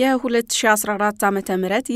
የ2014 ዓ ም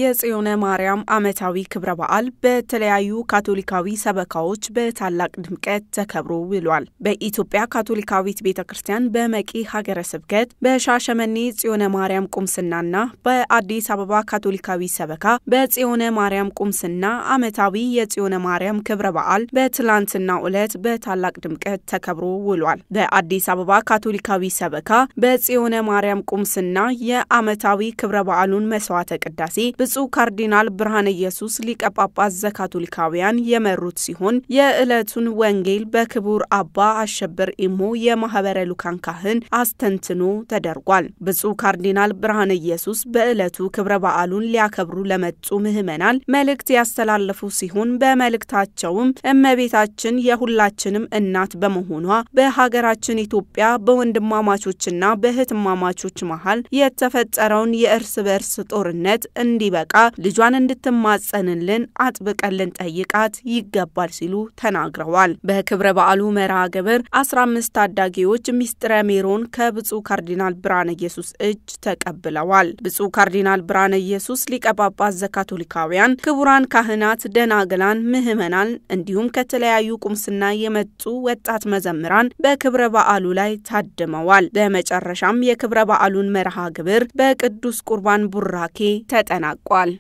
የጽዮነ ማርያም ዓመታዊ ክብረ በዓል በተለያዩ ካቶሊካዊ ሰበካዎች በታላቅ ድምቀት ተከብሮ ውሏል። በኢትዮጵያ ካቶሊካዊት ቤተ ክርስቲያን በመቂ ሀገረ ስብከት በሻሸመኔ ጽዮነ ማርያም ቁምስናና በአዲስ አበባ ካቶሊካዊ ሰበካ በጽዮነ ማርያም ቁምስና ዓመታዊ የጽዮነ ማርያም ክብረ በዓል በትላንትና ዕለት በታላቅ ድምቀት ተከብሮ ውሏል። በአዲስ አበባ ካቶሊካዊ ሰበካ በጽዮነ ማርያም ቁምስና የዓመታዊ ክብረ በዓሉን መስዋዕተ ቅዳሴ ብፁዕ ካርዲናል ብርሃነ ኢየሱስ ሊቀ ጳጳስ ዘካቶሊካውያን የመሩት ሲሆን የዕለቱን ወንጌል በክቡር አባ አሸብር ኢሞ የማህበረ ሉካን ካህን አስተንትኖ ተደርጓል። ብፁዕ ካርዲናል ብርሃነ ኢየሱስ በዕለቱ ክብረ በዓሉን ሊያከብሩ ለመጡ ምህመናል መልእክት ያስተላለፉ ሲሆን በመልእክታቸውም እመቤታችን የሁላችንም እናት በመሆኗ በሀገራችን ኢትዮጵያ በወንድማማቾችና በእህትማማቾች መሀል የተፈጠረውን የእርስ በእርስ ጦርነት እንዲበቃ ልጇን እንድትማጸንልን አጥብቀልን ጠይቃት ይገባል ሲሉ ተናግረዋል። በክብረ በዓሉ መርሃ ግብር 15 ታዳጊዎች ሚስጥረ ሜሮን ከብፁዕ ካርዲናል ብርሃነ ኢየሱስ እጅ ተቀብለዋል። ብፁዕ ካርዲናል ብርሃነ ኢየሱስ ሊቀ ጳጳስ ዘካቶሊካውያን፣ ክቡራን ካህናት፣ ደናግላን፣ ምህመናን እንዲሁም ከተለያዩ ቁምስና የመጡ ወጣት መዘምራን በክብረ በዓሉ ላይ ታድመዋል። በመጨረሻም የክብረ በዓሉን መርሃ ግብር በቅዱስ ቅዱስ ቁርባን ቡራኬ ተጠናቋል።